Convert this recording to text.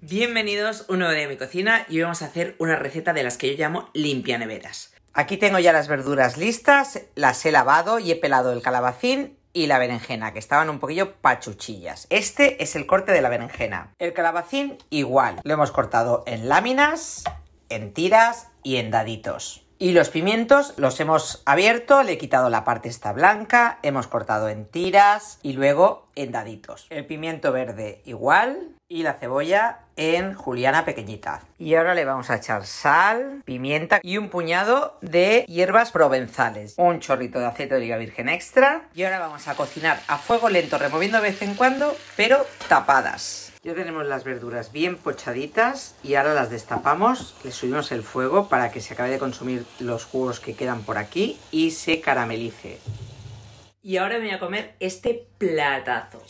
Bienvenidos un nuevo día mi cocina y hoy vamos a hacer una receta de las que yo llamo limpia neveras. Aquí tengo ya las verduras listas, las he lavado y he pelado el calabacín y la berenjena, que estaban un poquillo pachuchillas. Este es el corte de la berenjena. El calabacín igual, lo hemos cortado en láminas, en tiras y en daditos. Y los pimientos los hemos abierto, le he quitado la parte esta blanca, hemos cortado en tiras y luego en daditos. El pimiento verde igual y la cebolla en juliana pequeñita. Y ahora le vamos a echar sal, pimienta y un puñado de hierbas provenzales. Un chorrito de aceite de oliva virgen extra. Y ahora vamos a cocinar a fuego lento, removiendo de vez en cuando, pero tapadas. Ya tenemos las verduras bien pochaditas y ahora las destapamos, le subimos el fuego para que se acabe de consumir los jugos que quedan por aquí y se caramelice. Y ahora me voy a comer este platazo.